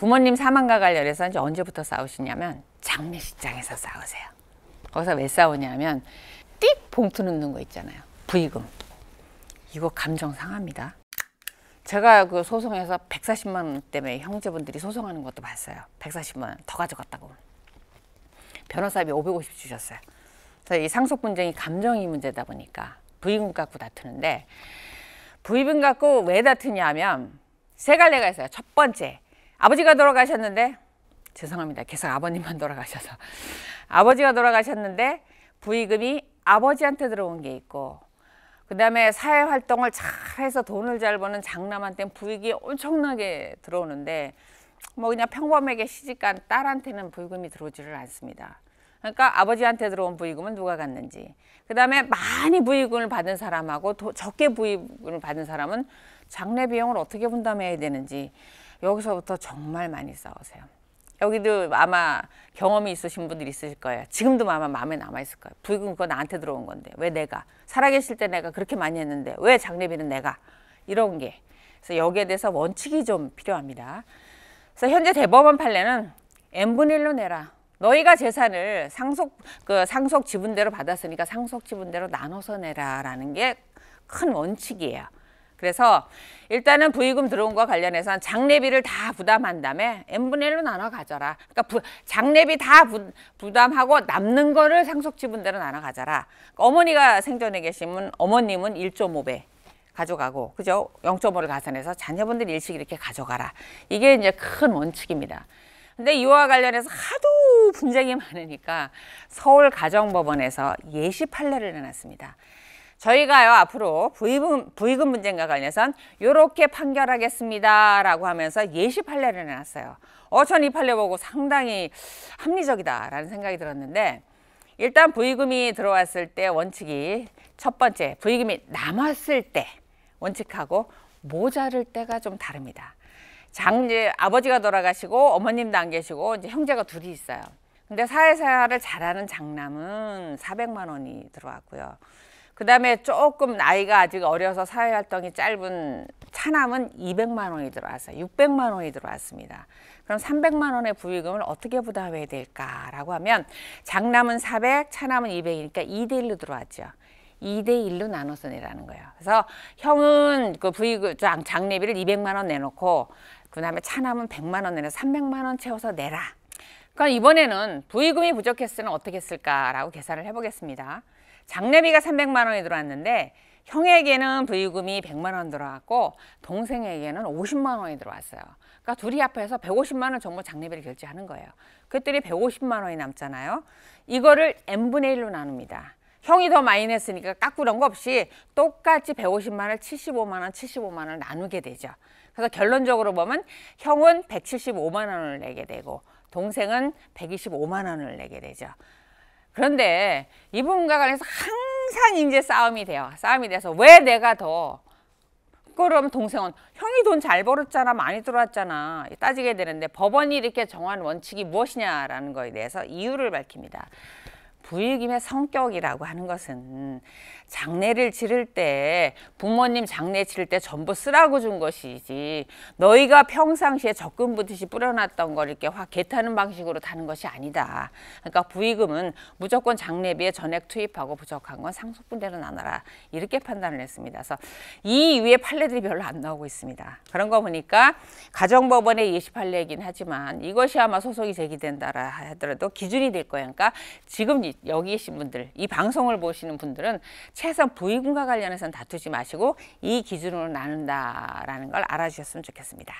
부모님 사망과 관련해서 이제 언제부터 싸우시냐면 장례식장에서 싸우세요. 거기서 왜 싸우냐면 띡 봉투 넣는 거 있잖아요. 부의금. 이거 감정 상합니다. 제가 그 소송에서 140만 원 때문에 형제분들이 소송하는 것도 봤어요. 140만 원 더 가져갔다고. 변호사비 550 주셨어요. 그래서 이 상속 분쟁이 감정이 문제다 보니까 부의금 갖고 다투는데 부의금 갖고 왜 다투냐면 세 갈래가 있어요. 첫 번째, 아버지가 돌아가셨는데 죄송합니다. 계속 아버님만 돌아가셔서 아버지가 돌아가셨는데 부의금이 아버지한테 들어온 게 있고 그 다음에 사회 활동을 잘 해서 돈을 잘 버는 장남한테는 부익이 엄청나게 들어오는데 뭐 그냥 평범하게 시집간 딸한테는 부의금이 들어오지를 않습니다. 그러니까 아버지한테 들어온 부의금은 누가 갖는지 그 다음에 많이 부의금을 받은 사람하고 적게 부의금을 받은 사람은 장례 비용을 어떻게 분담해야 되는지 여기서부터 정말 많이 싸우세요. 여기도 아마 경험이 있으신 분들 있으실 거예요. 지금도 아마 마음에 남아있을 거예요. 부익 그거 나한테 들어온 건데 왜 내가 살아계실 때 내가 그렇게 많이 했는데 왜 장례비는 내가 이런 게 그래서 여기에 대해서 원칙이 좀 필요합니다. 그래서 현재 대법원 판례는 n분의 1로 내라. 너희가 재산을 상속 그 상속 지분대로 받았으니까 상속 지분대로 나눠서 내라라는 게 큰 원칙이에요. 그래서 일단은 부의금 들어온 거 관련해서는 장례비를 다 부담한 다음에 n분의 1로 나눠 가져라. 그러니까 부, 장례비 다 부, 부담하고 남는 거를 상속지분대로 나눠 가져라. 그러니까 어머니가 생존해 계시면 어머님은 1.5배. 가져가고 그죠? 0.5를 가산해서 자녀분들 일씩 이렇게 가져가라. 이게 이제 큰 원칙입니다. 근데 이와 관련해서 하도 분쟁이 많으니까 서울 가정법원에서 예시 판례를 내놨습니다. 저희가요 앞으로 부의금, 부의금 문제인가 관련해선 이렇게 판결하겠습니다 라고 하면서 예시 판례를 내놨어요. 어, 전이 판례 보고 상당히 합리적이다라는 생각이 들었는데 일단 부의금이 들어왔을 때 원칙이 첫 번째 부의금이 남았을 때 원칙하고 모자랄 때가 좀 다릅니다. 장, 제 아버지가 돌아가시고 어머님도 안 계시고 이제 형제가 둘이 있어요. 근데 사회생활을 잘하는 장남은 400만 원이 들어왔고요. 그 다음에 조금 나이가 아직 어려서 사회활동이 짧은 차남은 200만 원이 들어왔어요. 600만 원이 들어왔습니다. 그럼 300만 원의 부의금을 어떻게 부담해야 될까라고 하면 장남은 400, 차남은 200이니까 2대1로 들어왔죠. 2대1로 나눠서 내라는 거예요. 그래서 형은 그 부의금, 장례비를 200만 원 내놓고 그 다음에 차남은 100만 원 내서 300만 원 채워서 내라. 그러니까 이번에는 부의금이 부족했을 때는 어떻게 했을까라고 계산을 해보겠습니다. 장례비가 300만 원이 들어왔는데 형에게는 부유금이 100만 원 들어왔고 동생에게는 50만 원이 들어왔어요. 그러니까 둘이 합해서 150만 원 전부 장례비를 결제하는 거예요. 그랬더니 150만 원이 남잖아요. 이거를 n분의 1로 나눕니다. 형이 더 많이 냈으니까 깎꾸런거 없이 똑같이 150만 원을 75만 원, 75만 원을 나누게 되죠. 그래서 결론적으로 보면 형은 175만 원을 내게 되고 동생은 125만 원을 내게 되죠. 그런데 이 부분과 관련해서 항상 이제 싸움이 돼요. 싸움이 돼서 왜 내가 더 그럼 동생은 형이 돈 잘 벌었잖아 많이 들어왔잖아 따지게 되는데 법원이 이렇게 정한 원칙이 무엇이냐라는 거에 대해서 이유를 밝힙니다. 부익임의 성격이라고 하는 것은 장례를 치를 때 부모님 장례 치를 때 전부 쓰라고 준 것이지 너희가 평상시에 적금 부듯이 뿌려놨던 걸 이렇게 확 개타는 방식으로 다는 것이 아니다. 그러니까 부익금은 무조건 장례비에 전액 투입하고 부족한 건 상속분대로 나눠라 이렇게 판단을 했습니다. 그래서 이 이후에 판례들이 별로 안 나오고 있습니다. 그런 거 보니까 가정법원의 예시 판례이긴 하지만 이것이 아마 소속이 제기된다라 하더라도 기준이 될 거예요. 그러니까 지금 여기 계신 분들, 이 방송을 보시는 분들은 최소한 부위금과 관련해서는 다투지 마시고 이 기준으로 나눈다라는 걸 알아주셨으면 좋겠습니다.